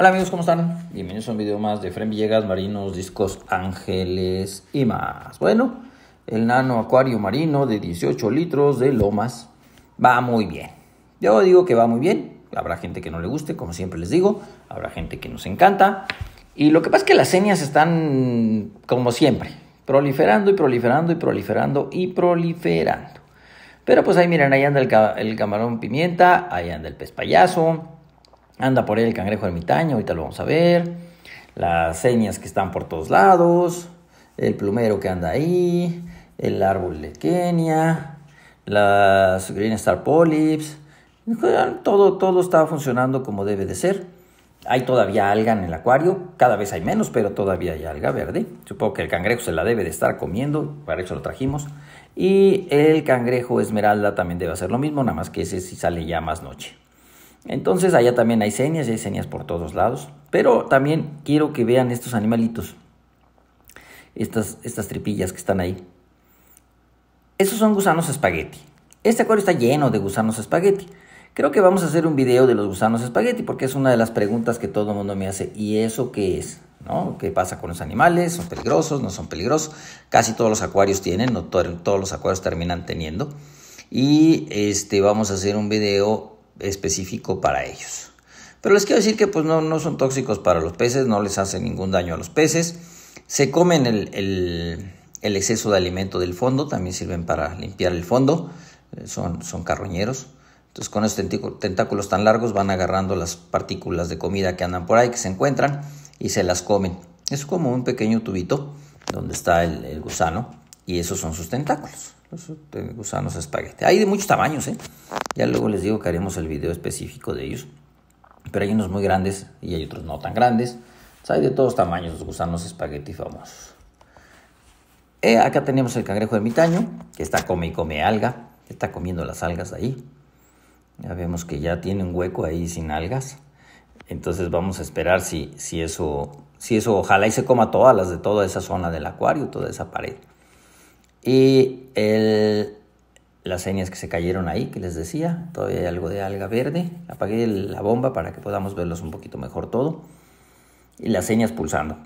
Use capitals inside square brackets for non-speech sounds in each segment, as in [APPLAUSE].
Hola amigos, ¿cómo están? Bienvenidos a un video más de Fren Villegas, Marinos, Discos, Ángeles y más. Bueno, el nano acuario marino de 18 litros de Lomas va muy bien. Yo digo que va muy bien. Habrá gente que no le guste, como siempre les digo. Habrá gente que nos encanta. Y lo que pasa es que las señas están, como siempre, proliferando y proliferando y proliferando y proliferando. Pero pues ahí miren, ahí anda el, el camarón pimienta, ahí anda el pez payaso, Anda por ahí el cangrejo ermitaño, ahorita lo vamos a ver. Las señas que están por todos lados. El plumero que anda ahí. El árbol de Kenia. Las Green Star Polyps. Todo, todo está funcionando como debe de ser. Hay todavía alga en el acuario, cada vez hay menos, pero todavía hay alga verde. Supongo que el cangrejo se la debe de estar comiendo, para eso lo trajimos. Y el cangrejo esmeralda también debe hacer lo mismo, nada más que ese sí sale ya más noche. Entonces allá también hay señas, y hay señas por todos lados. Pero también quiero que vean estos animalitos, estas, estas tripillas que están ahí. Esos son gusanos espagueti. Este acuario está lleno de gusanos espagueti. Creo que vamos a hacer un video de los gusanos espagueti porque es una de las preguntas que todo el mundo me hace. ¿Y eso qué es? ¿Qué pasa con los animales? ¿Son peligrosos? ¿No son peligrosos? Casi todos los acuarios tienen, no todos los acuarios terminan teniendo. Y este, vamos a hacer un video específico para ellos. Pero les quiero decir que pues no, no son tóxicos para los peces, no les hacen ningún daño a los peces. Se comen el, el, exceso de alimento del fondo, también sirven para limpiar el fondo, eh, son, son carroñeros. Entonces con esos tentáculos tan largos van agarrando las partículas de comida que andan por ahí, que se encuentran y se las comen. Es como un pequeño tubito donde está el gusano y esos son sus tentáculos. Eh, gusanos espagueti. Hay de muchos tamaños, ¿eh? Ya luego les digo que haremos el video específico de ellos. Pero hay unos muy grandes y hay otros no tan grandes. hay de todos tamaños los gusanos espagueti famosos. Eh, acá tenemos el cangrejo ermitaño, que está come y come alga. Está comiendo las algas ahí. Ya vemos que ya tiene un hueco ahí sin algas. Entonces vamos a esperar si, si, eso, si eso, ojalá y se coma todas las de toda esa zona del acuario, toda esa pared. Y las señas que se cayeron ahí, que les decía, todavía hay algo de alga verde. Apagué la bomba para que podamos verlos un poquito mejor todo. Y las señas pulsando.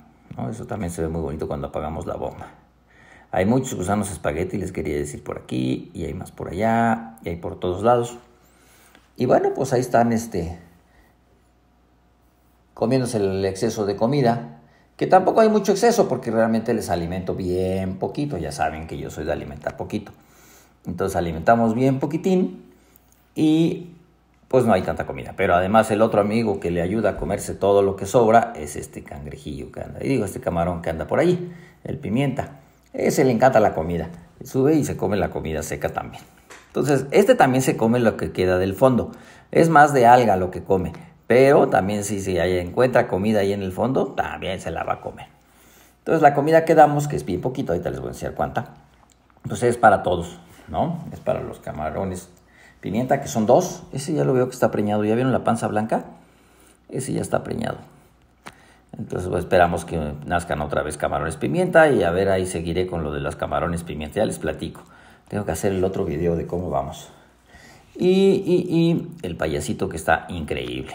Eso también se ve muy bonito cuando apagamos la bomba. Hay muchos gusanos espagueti, les quería decir por aquí, y hay más por allá, y hay por todos lados. Y bueno, pues ahí están este, comiéndose el exceso de comida que tampoco hay mucho exceso porque realmente les alimento bien poquito, ya saben que yo soy de alimentar poquito. Entonces alimentamos bien poquitín y pues no hay tanta comida. Pero además el otro amigo que le ayuda a comerse todo lo que sobra es este cangrejillo que anda, y digo este camarón que anda por allí, el pimienta. Ese le encanta la comida, sube y se come la comida seca también. Entonces este también se come lo que queda del fondo, es más de alga lo que come pero también si, se encuentra comida ahí en el fondo, también se la va a comer. Entonces la comida que damos, que es bien poquito, ahorita les voy a enseñar cuánta, entonces pues es para todos, ¿no? Es para los camarones. Pimienta, que son dos, ese ya lo veo que está preñado. ¿Ya vieron la panza blanca? Ese ya está preñado. Entonces pues, esperamos que nazcan otra vez camarones pimienta y a ver ahí seguiré con lo de los camarones pimienta. Ya les platico. Tengo que hacer el otro video de cómo vamos. y el payasito que está increíble.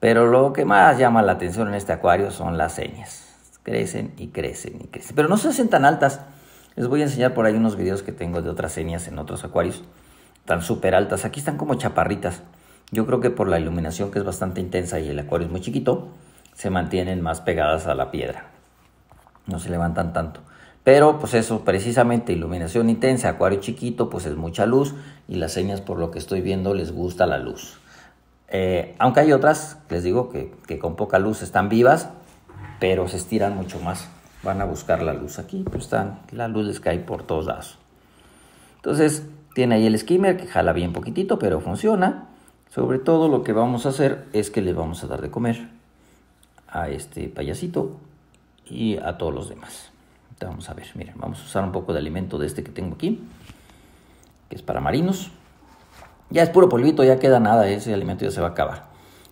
Pero lo que más llama la atención en este acuario son las señas. Crecen y crecen y crecen. Pero no se hacen tan altas. Les voy a enseñar por ahí unos videos que tengo de otras señas en otros acuarios. Están súper altas. Aquí están como chaparritas. Yo creo que por la iluminación que es bastante intensa y el acuario es muy chiquito, se mantienen más pegadas a la piedra. No se levantan tanto. Pero pues eso, precisamente iluminación intensa, acuario chiquito, pues es mucha luz y las señas por lo que estoy viendo les gusta la luz. Eh, aunque hay otras, les digo, que, con poca luz están vivas, pero se estiran mucho más. Van a buscar la luz. Aquí pues están, la luz de cae por todos lados. Entonces, tiene ahí el skimmer que jala bien poquitito, pero funciona. Sobre todo lo que vamos a hacer es que le vamos a dar de comer a este payasito y a todos los demás. vamos a ver, miren, vamos a usar un poco de alimento de este que tengo aquí, que es para marinos. Ya es puro polvito, ya queda nada, ese alimento ya se va a acabar.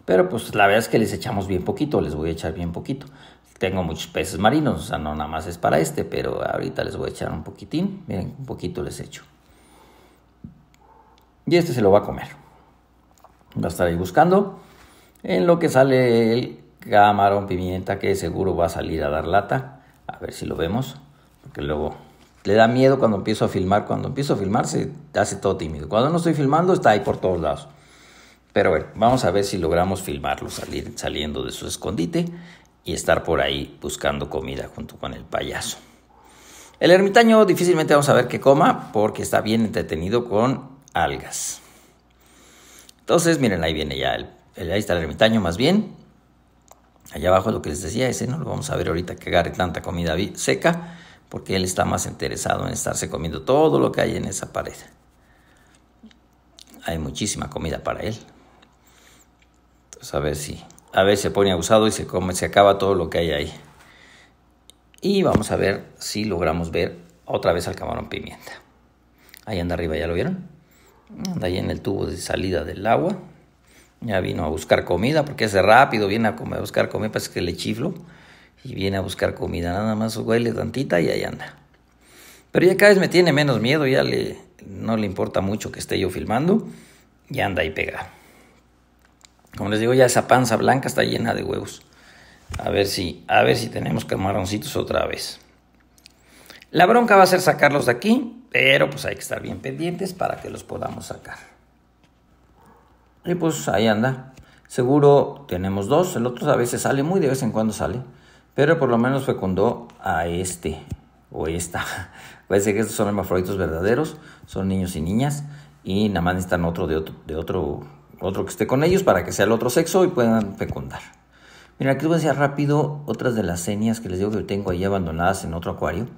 Pero pues la verdad es que les echamos bien poquito, les voy a echar bien poquito. Tengo muchos peces marinos, o sea, no nada más es para este, pero ahorita les voy a echar un poquitín. Miren, un poquito les echo. Y este se lo va a comer. Va a estar ahí buscando. En lo que sale el camarón pimienta, que seguro va a salir a dar lata. A ver si lo vemos, porque luego le da miedo cuando empiezo a filmar. Cuando empiezo a filmar se hace todo tímido. Cuando no estoy filmando está ahí por todos lados. Pero bueno, vamos a ver si logramos filmarlo salir, saliendo de su escondite y estar por ahí buscando comida junto con el payaso. El ermitaño difícilmente vamos a ver qué coma porque está bien entretenido con algas. Entonces, miren, ahí viene ya el, ahí está el ermitaño más bien. Allá abajo lo que les decía, ese no lo vamos a ver ahorita que agarre tanta comida seca porque él está más interesado en estarse comiendo todo lo que hay en esa pared. Hay muchísima comida para él. a ver si, a ver se pone abusado y se come, se acaba todo lo que hay ahí. Y vamos a ver si logramos ver otra vez al camarón pimienta. Ahí anda arriba, ¿ya lo vieron? Anda ahí en el tubo de salida del agua. Ya vino a buscar comida porque es rápido, viene a, comer, a buscar comida, parece que le chiflo y viene a buscar comida. Nada más huele tantita y ahí anda. Pero ya cada vez me tiene menos miedo, ya le, no le importa mucho que esté yo filmando y anda y pega. Como les digo, ya esa panza blanca está llena de huevos. A ver si, a ver si tenemos camaroncitos otra vez. La bronca va a ser sacarlos de aquí, pero pues hay que estar bien pendientes para que los podamos sacar. Y pues ahí anda. Seguro tenemos dos, el otro a veces sale, muy de vez en cuando sale pero por lo menos fecundó a este o esta. [LAUGHS] Parece que estos son hermafroditos verdaderos, son niños y niñas, y nada más necesitan otro de otro, otro, otro que esté con ellos para que sea el otro sexo y puedan fecundar. Mira, aquí les voy a decir rápido otras de las señas que les digo que tengo ahí abandonadas en otro acuario.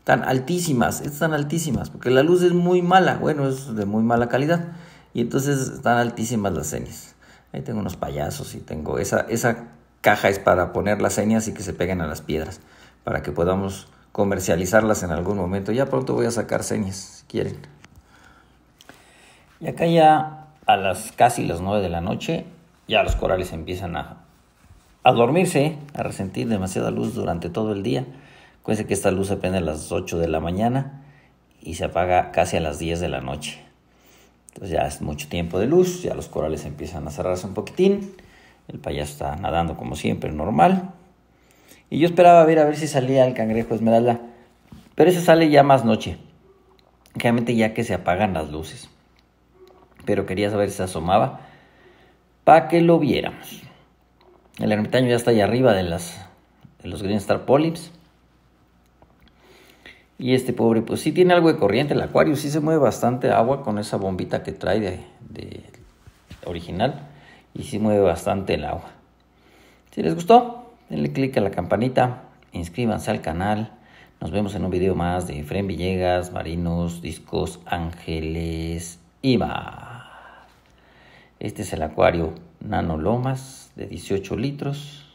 Están altísimas, están altísimas, porque la luz es muy mala, bueno, es de muy mala calidad, y entonces están altísimas las señas. Ahí tengo unos payasos y tengo esa, esa caja es para poner las señas y que se peguen a las piedras, para que podamos comercializarlas en algún momento. Ya pronto voy a sacar señas, si quieren. Y acá ya a las casi las 9 de la noche, ya los corales empiezan a, dormirse, a resentir demasiada luz durante todo el día. Acuérdense que esta luz se a las 8 de la mañana y se apaga casi a las 10 de la noche. Entonces ya es mucho tiempo de luz, ya los corales empiezan a cerrarse un poquitín. El payaso está nadando como siempre, normal. Y yo esperaba ver a ver si salía el cangrejo esmeralda. Pero ese sale ya más noche. Realmente ya que se apagan las luces. Pero quería saber si asomaba para que lo viéramos. El ermitaño ya está ahí arriba de, las, los Green Star Polyps. Y este pobre, pues sí tiene algo de corriente. El acuario sí se mueve bastante agua con esa bombita que trae de, de original y si mueve bastante el agua. Si les gustó, denle click a la campanita, inscríbanse al canal. Nos vemos en un video más de Fren Villegas, Marinos, Discos, Ángeles y más. Este es el acuario Nano Lomas de 18 litros.